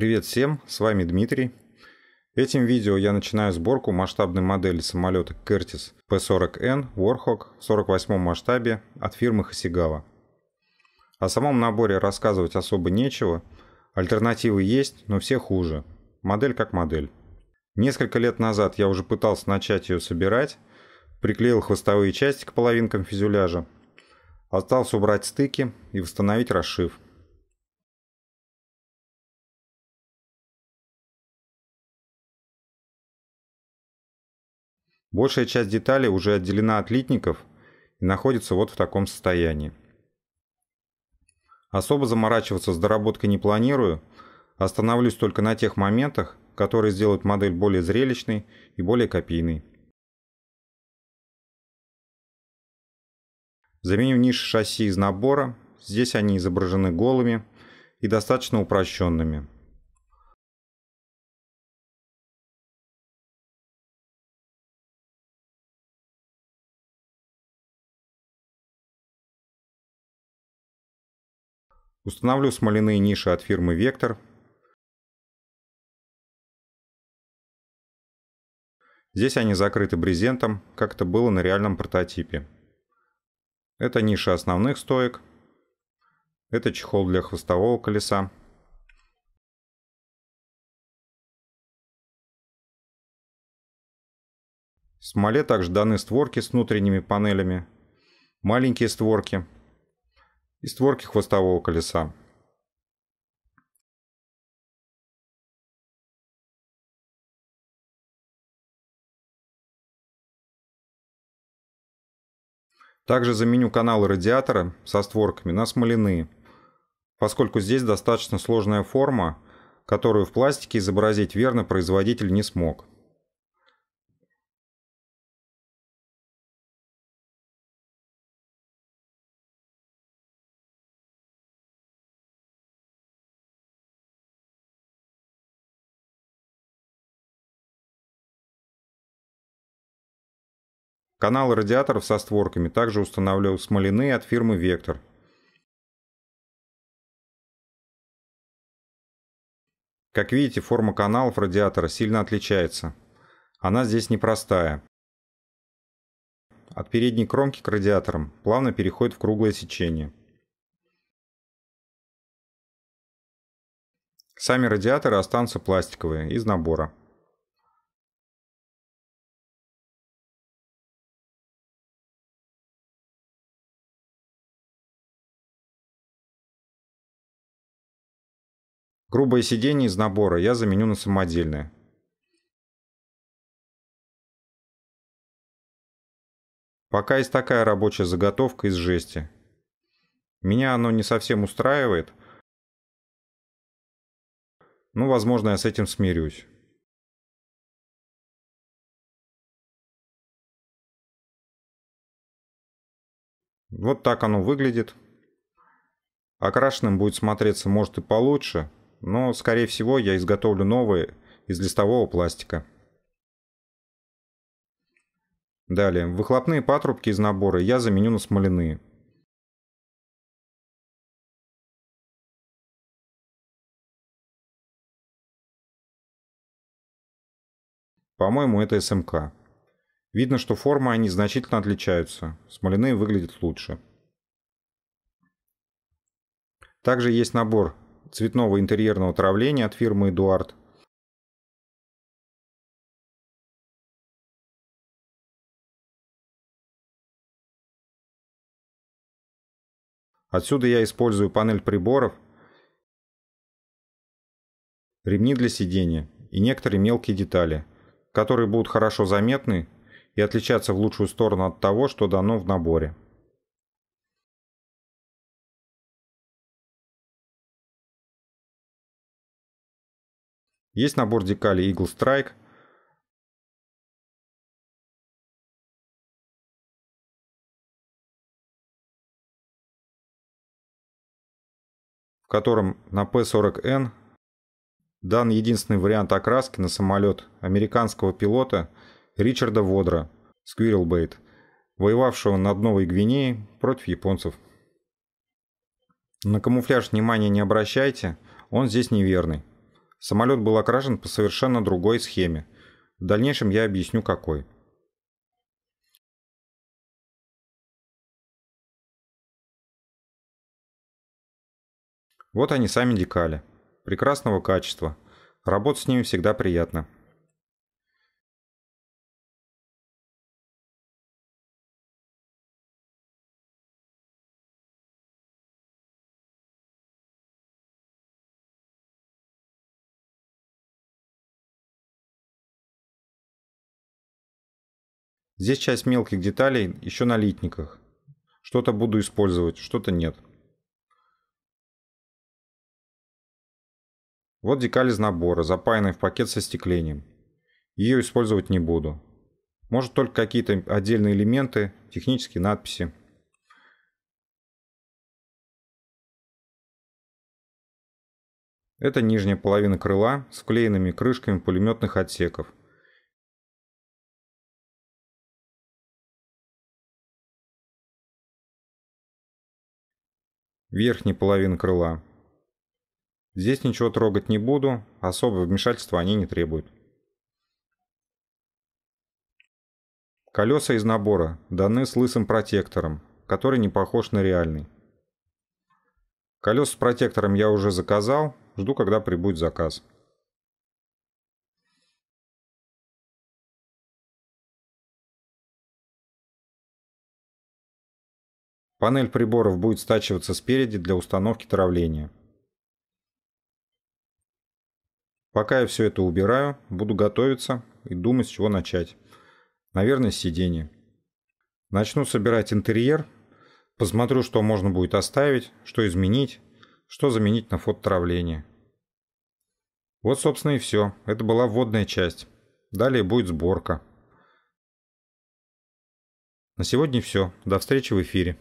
Привет всем, с вами Дмитрий. Этим видео я начинаю сборку масштабной модели самолета Curtiss P-40N Warhawk в 48 масштабе от фирмы Хасигава. О самом наборе рассказывать особо нечего, альтернативы есть, но все хуже. Модель как модель. Несколько лет назад я уже пытался начать ее собирать, приклеил хвостовые части к половинкам фюзеляжа, остался убрать стыки и восстановить расшив – Большая часть деталей уже отделена от литников и находится вот в таком состоянии. Особо заморачиваться с доработкой не планирую, остановлюсь только на тех моментах, которые сделают модель более зрелищной и более копийной. Заменю ниши шасси из набора, здесь они изображены голыми и достаточно упрощенными. Устанавливаю смоляные ниши от фирмы «Вектор». Здесь они закрыты брезентом, как это было на реальном прототипе. Это ниши основных стоек. Это чехол для хвостового колеса. В смоле также даны створки с внутренними панелями, маленькие створки – и створки хвостового колеса. Также заменю каналы радиатора со створками на смоляные, поскольку здесь достаточно сложная форма, которую в пластике изобразить верно производитель не смог. Каналы радиаторов со створками также устанавливал Смолины от фирмы «Вектор». Как видите, форма каналов радиатора сильно отличается. Она здесь непростая. От передней кромки к радиаторам плавно переходит в круглое сечение. Сами радиаторы останутся пластиковые, из набора. Грубое сиденье из набора я заменю на самодельное. Пока есть такая рабочая заготовка из жести. Меня оно не совсем устраивает. Ну, возможно, я с этим смирюсь. Вот так оно выглядит. Окрашенным будет смотреться, может, и получше – но, скорее всего, я изготовлю новые из листового пластика. Далее. Выхлопные патрубки из набора я заменю на смоляные. По-моему, это СМК. Видно, что формы они значительно отличаются. Смоляные выглядят лучше. Также есть набор цветного интерьерного травления от фирмы «Эдуард», Отсюда я использую панель приборов, ремни для сидения и некоторые мелкие детали, которые будут хорошо заметны и отличаться в лучшую сторону от того, что дано в наборе. Есть набор декалей Eagle Strike. В котором на P-40N дан единственный вариант окраски на самолет американского пилота Ричарда Водра, Squirrelbait, воевавшего над Новой Гвинеей против японцев. На камуфляж внимания не обращайте, он здесь неверный. Самолет был окрашен по совершенно другой схеме. В дальнейшем я объясню какой. Вот они сами декали. Прекрасного качества. Работать с ними всегда приятно. Здесь часть мелких деталей еще на литниках. Что-то буду использовать, что-то нет. Вот декаль из набора, запаянный в пакет со стеклением. Ее использовать не буду. Может только какие-то отдельные элементы, технические надписи. Это нижняя половина крыла с вклеенными крышками пулеметных отсеков. верхней половины крыла. Здесь ничего трогать не буду, особого вмешательства они не требуют. Колеса из набора даны с лысым протектором, который не похож на реальный. Колеса с протектором я уже заказал, жду когда прибудет заказ. Панель приборов будет стачиваться спереди для установки травления. Пока я все это убираю, буду готовиться и думать, с чего начать. Наверное, с сиденья. Начну собирать интерьер, посмотрю, что можно будет оставить, что изменить, что заменить на фото Вот, собственно, и все. Это была вводная часть. Далее будет сборка. На сегодня все. До встречи в эфире.